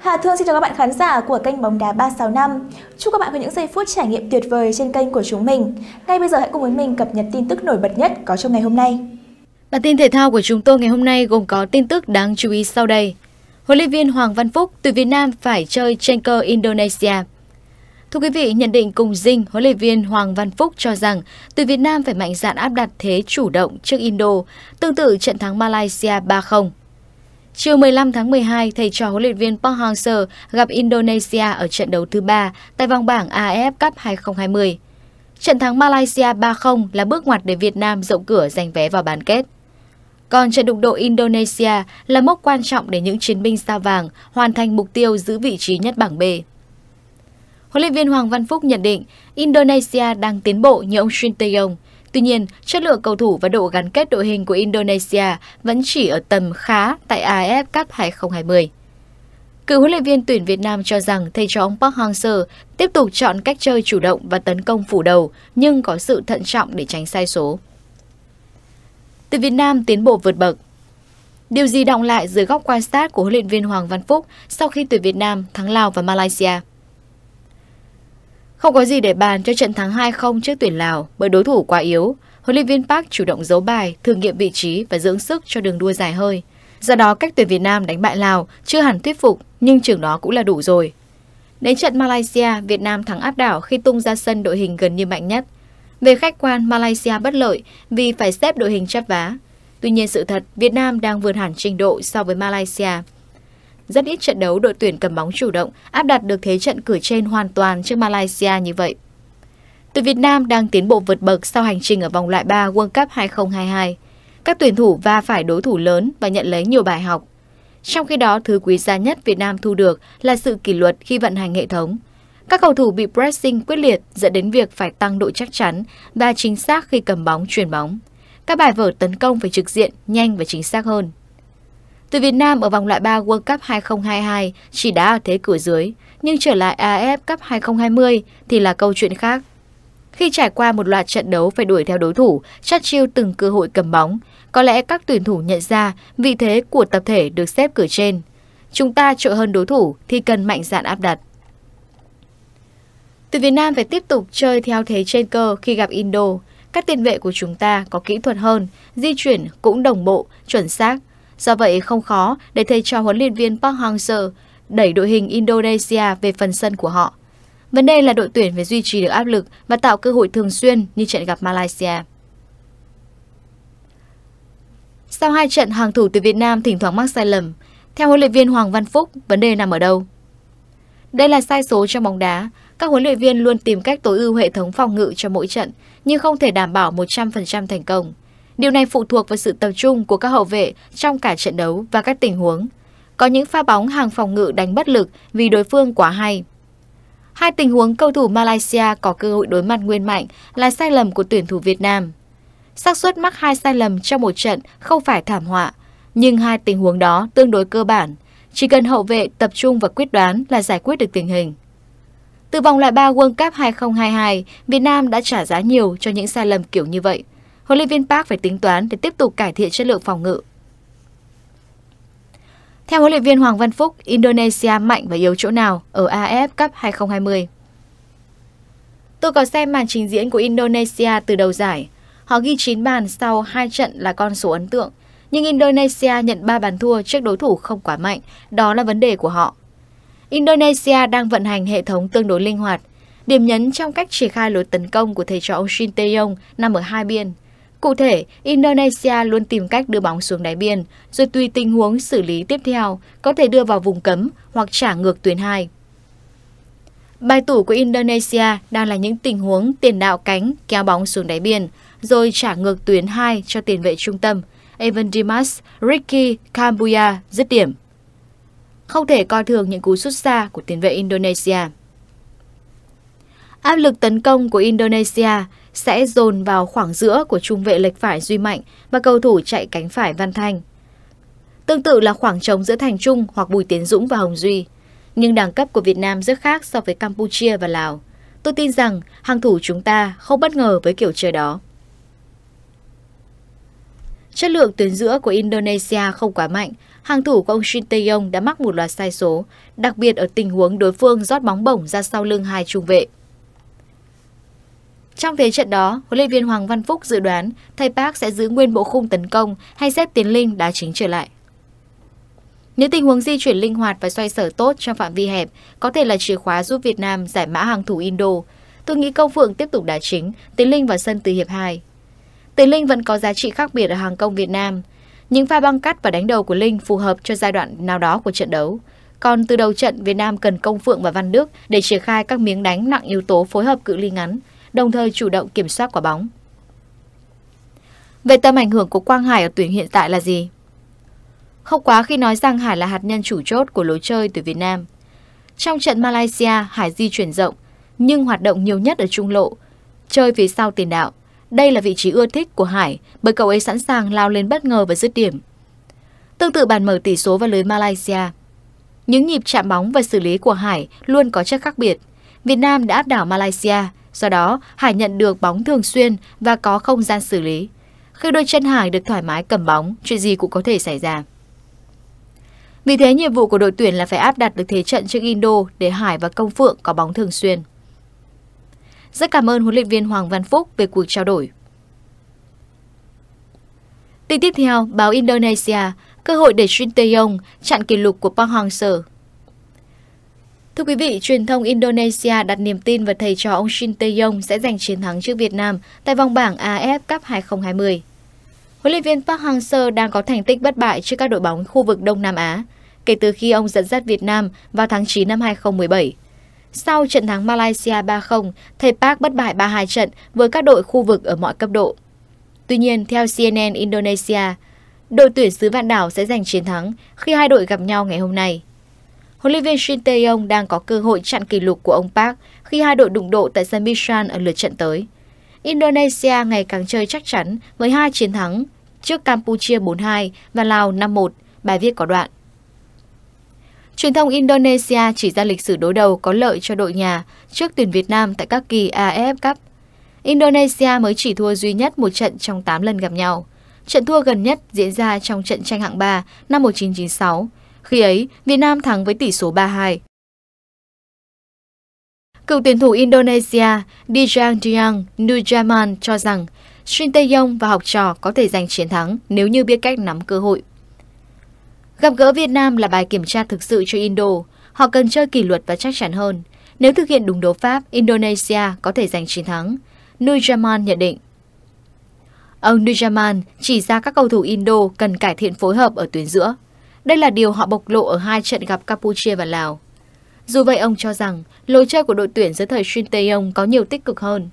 Hà Thương xin chào các bạn khán giả của kênh Bóng đá 365. Chúc các bạn có những giây phút trải nghiệm tuyệt vời trên kênh của chúng mình. Ngay bây giờ hãy cùng với mình cập nhật tin tức nổi bật nhất có trong ngày hôm nay. Bản tin thể thao của chúng tôi ngày hôm nay gồm có tin tức đáng chú ý sau đây. Huấn luyện viên Hoàng Văn Phúc từ Việt Nam phải chơi trên cơ Indonesia. Thưa quý vị, nhận định cùng Dinh, huấn luyện viên Hoàng Văn Phúc cho rằng tuyển Việt Nam phải mạnh dạn áp đặt thế chủ động trước Indo, tương tự trận thắng Malaysia 3-0. Chiều 15 tháng 12, thầy trò huấn luyện viên Park Hang-seo gặp Indonesia ở trận đấu thứ 3 tại vòng bảng AFF Cup 2020. Trận thắng Malaysia 3-0 là bước ngoặt để Việt Nam rộng cửa giành vé vào bán kết. Còn trận đụng độ Indonesia là mốc quan trọng để những chiến binh sao vàng hoàn thành mục tiêu giữ vị trí nhất bảng B. Huấn luyện viên Hoàng Văn Phúc nhận định Indonesia đang tiến bộ như ông Shin Tae-yong, Tuy nhiên, chất lượng cầu thủ và độ gắn kết đội hình của Indonesia vẫn chỉ ở tầm khá tại AF Cup 2020. Cựu huấn luyện viên tuyển Việt Nam cho rằng thầy trò ông Park Hang-seo tiếp tục chọn cách chơi chủ động và tấn công phủ đầu, nhưng có sự thận trọng để tránh sai số. Từ Việt Nam tiến bộ vượt bậc Điều gì động lại dưới góc quan sát của huấn luyện viên Hoàng Văn Phúc sau khi tuyển Việt Nam thắng Lào và Malaysia? Không có gì để bàn cho trận thắng 2-0 trước tuyển Lào bởi đối thủ quá yếu. Huấn luyện viên Park chủ động giấu bài, thử nghiệm vị trí và dưỡng sức cho đường đua dài hơi. Do đó cách tuyển Việt Nam đánh bại Lào chưa hẳn thuyết phục nhưng chừng đó cũng là đủ rồi. Đến trận Malaysia, Việt Nam thắng áp đảo khi tung ra sân đội hình gần như mạnh nhất. Về khách quan, Malaysia bất lợi vì phải xếp đội hình chắp vá. Tuy nhiên sự thật, Việt Nam đang vượt hẳn trình độ so với Malaysia. Rất ít trận đấu đội tuyển cầm bóng chủ động, áp đặt được thế trận cửa trên hoàn toàn trước Malaysia như vậy. Tuyển Việt Nam đang tiến bộ vượt bậc sau hành trình ở vòng loại 3 World Cup 2022. Các tuyển thủ va phải đối thủ lớn và nhận lấy nhiều bài học. Trong khi đó, thứ quý giá nhất Việt Nam thu được là sự kỷ luật khi vận hành hệ thống. Các cầu thủ bị pressing quyết liệt dẫn đến việc phải tăng độ chắc chắn và chính xác khi cầm bóng, truyền bóng. Các bài vở tấn công phải trực diện, nhanh và chính xác hơn. Từ Việt Nam ở vòng loại 3 World Cup 2022 chỉ đã ở thế cửa dưới, nhưng trở lại AF Cup 2020 thì là câu chuyện khác. Khi trải qua một loạt trận đấu phải đuổi theo đối thủ, chắt chiêu từng cơ hội cầm bóng, có lẽ các tuyển thủ nhận ra vị thế của tập thể được xếp cửa trên. Chúng ta trội hơn đối thủ thì cần mạnh dạn áp đặt. Tuyển Việt Nam phải tiếp tục chơi theo thế trên cơ khi gặp Indo. Các tiền vệ của chúng ta có kỹ thuật hơn, di chuyển cũng đồng bộ, chuẩn xác Do vậy không khó để thầy trò huấn luyện viên Park Hang-seo đẩy đội hình Indonesia về phần sân của họ. Vấn đề là đội tuyển phải duy trì được áp lực và tạo cơ hội thường xuyên như trận gặp Malaysia. Sau hai trận hàng thủ từ Việt Nam thỉnh thoảng mắc sai lầm, theo huấn luyện viên Hoàng Văn Phúc, vấn đề nằm ở đâu? Đây là sai số trong bóng đá. Các huấn luyện viên luôn tìm cách tối ưu hệ thống phòng ngự cho mỗi trận, nhưng không thể đảm bảo 100% thành công. Điều này phụ thuộc vào sự tập trung của các hậu vệ trong cả trận đấu và các tình huống. Có những pha bóng hàng phòng ngự đánh bất lực vì đối phương quá hay. Hai tình huống cầu thủ Malaysia có cơ hội đối mặt nguyên mạnh là sai lầm của tuyển thủ Việt Nam. xác suất mắc hai sai lầm trong một trận không phải thảm họa, nhưng hai tình huống đó tương đối cơ bản. Chỉ cần hậu vệ tập trung và quyết đoán là giải quyết được tình hình. Từ vòng loại 3 World Cup 2022, Việt Nam đã trả giá nhiều cho những sai lầm kiểu như vậy – huấn luyện viên Park phải tính toán để tiếp tục cải thiện chất lượng phòng ngự. Theo huấn luyện viên Hoàng Văn Phúc, Indonesia mạnh và yếu chỗ nào ở AF Cup 2020? Tôi có xem màn trình diễn của Indonesia từ đầu giải. Họ ghi 9 bàn sau 2 trận là con số ấn tượng. Nhưng Indonesia nhận 3 bàn thua trước đối thủ không quá mạnh. Đó là vấn đề của họ. Indonesia đang vận hành hệ thống tương đối linh hoạt. Điểm nhấn trong cách triển khai lối tấn công của thầy trò Shin Tae-yong nằm ở hai biên – Cụ thể, Indonesia luôn tìm cách đưa bóng xuống đáy biên, rồi tùy tình huống xử lý tiếp theo, có thể đưa vào vùng cấm hoặc trả ngược tuyến 2. Bài tủ của Indonesia đang là những tình huống tiền đạo cánh kéo bóng xuống đáy biên, rồi trả ngược tuyến 2 cho tiền vệ trung tâm, Evan Dimas, Ricky Kambuya dứt điểm. Không thể coi thường những cú sút xa của tiền vệ Indonesia. Áp lực tấn công của Indonesia sẽ dồn vào khoảng giữa của trung vệ lệch phải Duy Mạnh và cầu thủ chạy cánh phải Văn Thanh. Tương tự là khoảng trống giữa Thành Trung hoặc Bùi Tiến Dũng và Hồng Duy. Nhưng đẳng cấp của Việt Nam rất khác so với Campuchia và Lào. Tôi tin rằng hàng thủ chúng ta không bất ngờ với kiểu chơi đó. Chất lượng tuyến giữa của Indonesia không quá mạnh. Hàng thủ của ông Shin Tae-yong đã mắc một loạt sai số, đặc biệt ở tình huống đối phương rót bóng bổng ra sau lưng hai trung vệ. Trong thế trận đó, huấn luyện viên Hoàng Văn Phúc dự đoán thầy Park sẽ giữ nguyên bộ khung tấn công hay xếp tiến linh đá chính trở lại. Những tình huống di chuyển linh hoạt và xoay sở tốt trong phạm vi hẹp có thể là chìa khóa giúp Việt Nam giải mã hàng thủ Indo. Tôi nghĩ Công Phượng tiếp tục đá chính, Tiến Linh vào sân từ hiệp 2. Tiến Linh vẫn có giá trị khác biệt ở hàng công Việt Nam. Những pha băng cắt và đánh đầu của Linh phù hợp cho giai đoạn nào đó của trận đấu. Còn từ đầu trận, Việt Nam cần Công Phượng và Văn Đức để triển khai các miếng đánh nặng yếu tố phối hợp cự ly ngắn, đồng thời chủ động kiểm soát quả bóng. Về tầm ảnh hưởng của Quang Hải ở tuyển hiện tại là gì? Không quá khi nói rằng Hải là hạt nhân chủ chốt của lối chơi từ Việt Nam. Trong trận Malaysia, Hải di chuyển rộng, nhưng hoạt động nhiều nhất ở trung lộ, chơi phía sau tiền đạo. Đây là vị trí ưa thích của Hải bởi cậu ấy sẵn sàng lao lên bất ngờ và dứt điểm. Tương tự bàn mở tỷ số và lưới Malaysia. Những nhịp chạm bóng và xử lý của Hải luôn có chất khác biệt. Việt Nam đã áp đảo Malaysia Do đó, Hải nhận được bóng thường xuyên và có không gian xử lý. Khi đôi chân Hải được thoải mái cầm bóng, chuyện gì cũng có thể xảy ra. Vì thế, nhiệm vụ của đội tuyển là phải áp đặt được thế trận trước Indo để Hải và Công Phượng có bóng thường xuyên. Rất cảm ơn huấn luyện viên Hoàng Văn Phúc về cuộc trao đổi. Tin tiếp theo, báo Indonesia, cơ hội để Shin Tae-yong chặn kỷ lục của Park Hang-seo. Thưa quý vị, truyền thông Indonesia đặt niềm tin vào thầy trò ông Shin Tae-yong sẽ giành chiến thắng trước Việt Nam tại vòng bảng AF Cup 2020. Huấn luyện viên Park Hang-seo đang có thành tích bất bại trước các đội bóng khu vực Đông Nam Á kể từ khi ông dẫn dắt Việt Nam vào tháng 9 năm 2017. Sau trận thắng Malaysia 3-0, thầy Park bất bại 32 trận với các đội khu vực ở mọi cấp độ. Tuy nhiên, theo CNN Indonesia, đội tuyển xứ vạn đảo sẽ giành chiến thắng khi hai đội gặp nhau ngày hôm nay huấn luyện viên Shin Tae-yong đang có cơ hội chặn kỷ lục của ông Park khi hai đội đụng độ tại sân Bishan ở lượt trận tới. Indonesia ngày càng chơi chắc chắn với hai chiến thắng trước Campuchia 4-2 và Lào 5-1, bài viết có đoạn. Truyền thông Indonesia chỉ ra lịch sử đối đầu có lợi cho đội nhà trước tuyển Việt Nam tại các kỳ AFF Cup. Indonesia mới chỉ thua duy nhất một trận trong 8 lần gặp nhau. Trận thua gần nhất diễn ra trong trận tranh hạng 3 năm 1996 khi ấy, Việt Nam thắng với tỷ số 3-2. Cựu tuyển thủ Indonesia Dijang Diang Nujaman cho rằng Shin Tae-yong và học trò có thể giành chiến thắng nếu như biết cách nắm cơ hội. Gặp gỡ Việt Nam là bài kiểm tra thực sự cho Indo. Họ cần chơi kỷ luật và chắc chắn hơn. Nếu thực hiện đúng đấu pháp, Indonesia có thể giành chiến thắng. Nujaman nhận định. Ông Nujaman chỉ ra các cầu thủ Indo cần cải thiện phối hợp ở tuyến giữa. Đây là điều họ bộc lộ ở hai trận gặp Campuchia và Lào. Dù vậy ông cho rằng lối chơi của đội tuyển dưới thời Shin Tae-yong có nhiều tích cực hơn.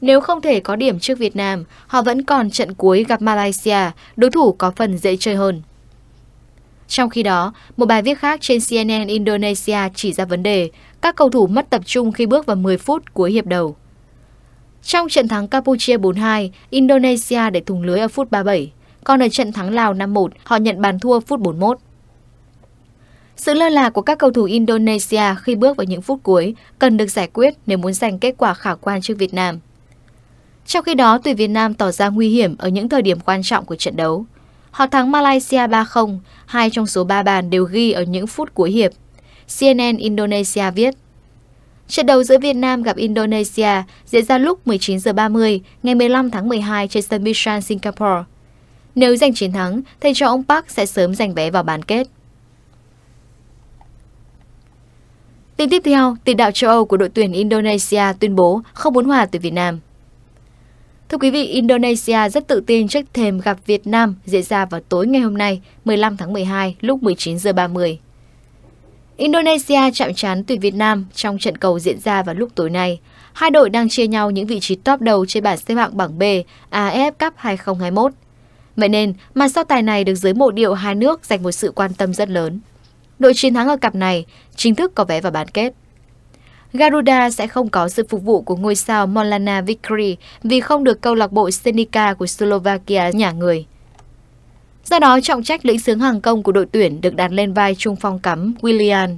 Nếu không thể có điểm trước Việt Nam, họ vẫn còn trận cuối gặp Malaysia, đối thủ có phần dễ chơi hơn. Trong khi đó, một bài viết khác trên CNN Indonesia chỉ ra vấn đề các cầu thủ mất tập trung khi bước vào 10 phút cuối hiệp đầu. Trong trận thắng Campuchia 4-2, Indonesia để thủng lưới ở phút 37. Còn ở trận thắng Lào 5-1, họ nhận bàn thua phút 41. Sự lơ là của các cầu thủ Indonesia khi bước vào những phút cuối cần được giải quyết nếu muốn giành kết quả khả quan trước Việt Nam. Trong khi đó, tuyển Việt Nam tỏ ra nguy hiểm ở những thời điểm quan trọng của trận đấu. Họ thắng Malaysia 3-0, hai trong số 3 bàn đều ghi ở những phút cuối hiệp. CNN Indonesia viết, Trận đấu giữa Việt Nam gặp Indonesia diễn ra lúc 19h30 ngày 15 tháng 12 trên sân Bishan, Singapore. Nếu giành chiến thắng, thầy cho ông Park sẽ sớm giành vé vào bán kết. Tin tiếp theo, tiền đạo châu Âu của đội tuyển Indonesia tuyên bố không muốn hòa từ Việt Nam. Thưa quý vị, Indonesia rất tự tin trước thềm gặp Việt Nam diễn ra vào tối ngày hôm nay, 15 tháng 12, lúc 19 giờ 30. Indonesia chạm trán tuyển Việt Nam trong trận cầu diễn ra vào lúc tối nay. Hai đội đang chia nhau những vị trí top đầu trên bảng xếp hạng bảng B AF Cup 2021. Vậy nên, màn so tài này được giới mộ điệu hai nước dành một sự quan tâm rất lớn. Đội chiến thắng ở cặp này chính thức có vé vào bán kết. Garuda sẽ không có sự phục vụ của ngôi sao Molana Vickery vì không được câu lạc bộ Senica của Slovakia nhả người. Do đó, trọng trách lĩnh sướng hàng công của đội tuyển được đặt lên vai trung phong cắm William.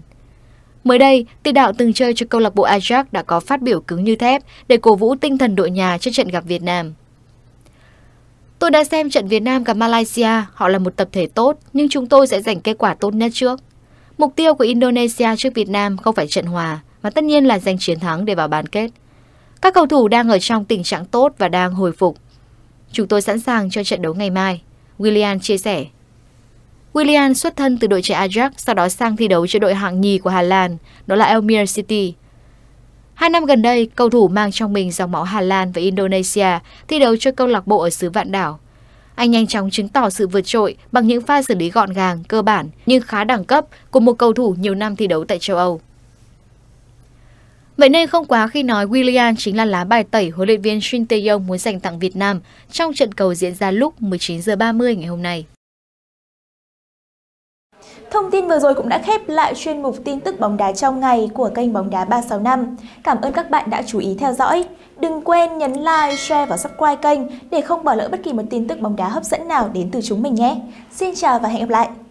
Mới đây, tiền đạo từng chơi cho câu lạc bộ Ajax đã có phát biểu cứng như thép để cổ vũ tinh thần đội nhà trước trận gặp Việt Nam. Tôi đã xem trận Việt Nam gặp Malaysia, họ là một tập thể tốt, nhưng chúng tôi sẽ giành kết quả tốt nhất trước. Mục tiêu của Indonesia trước Việt Nam không phải trận hòa, mà tất nhiên là giành chiến thắng để vào bán kết. Các cầu thủ đang ở trong tình trạng tốt và đang hồi phục. Chúng tôi sẵn sàng cho trận đấu ngày mai, William chia sẻ. William xuất thân từ đội trẻ Ajax, sau đó sang thi đấu cho đội hạng nhì của Hà Lan, đó là Elmere City. Hai năm gần đây, cầu thủ mang trong mình dòng máu Hà Lan và Indonesia thi đấu cho câu lạc bộ ở xứ vạn đảo. Anh nhanh chóng chứng tỏ sự vượt trội bằng những pha xử lý gọn gàng, cơ bản nhưng khá đẳng cấp của một cầu thủ nhiều năm thi đấu tại châu Âu. Vậy nên không quá khi nói Willian chính là lá bài tẩy huấn luyện viên Shin Tae-yong muốn dành tặng Việt Nam trong trận cầu diễn ra lúc 19h30 ngày hôm nay. Thông tin vừa rồi cũng đã khép lại chuyên mục tin tức bóng đá trong ngày của kênh Bóng đá 365. Cảm ơn các bạn đã chú ý theo dõi. Đừng quên nhấn like, share và subscribe kênh để không bỏ lỡ bất kỳ một tin tức bóng đá hấp dẫn nào đến từ chúng mình nhé. Xin chào và hẹn gặp lại!